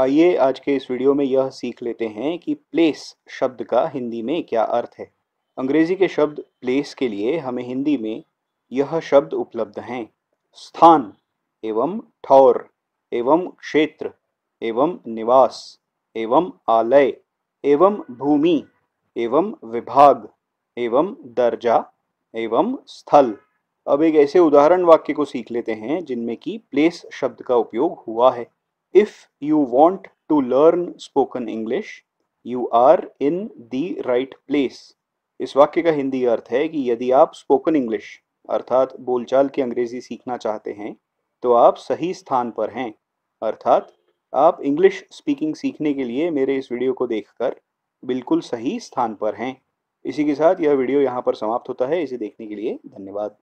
आइए आज के इस वीडियो में यह सीख लेते हैं कि प्लेस शब्द का हिंदी में क्या अर्थ है अंग्रेजी के शब्द प्लेस के लिए हमें हिंदी में यह शब्द उपलब्ध हैं स्थान एवं ठौर एवं क्षेत्र एवं निवास एवं आलय एवं भूमि एवं विभाग एवं दर्जा एवं स्थल अब एक ऐसे उदाहरण वाक्य को सीख लेते हैं जिनमें कि प्लेस शब्द का उपयोग हुआ है if you want to learn spoken English, you are in the right place. इस वाक्य का हिंदी अर्थ है कि यदि आप स्पोकन इंग्लिश अर्थात बोलचाल की अंग्रेजी सीखना चाहते हैं तो आप सही स्थान पर हैं अर्थात आप इंग्लिश स्पीकिंग सीखने के लिए मेरे इस वीडियो को देखकर बिल्कुल सही स्थान पर हैं इसी के साथ यह वीडियो यहाँ पर समाप्त होता है इसे देखने के लिए धन्यवाद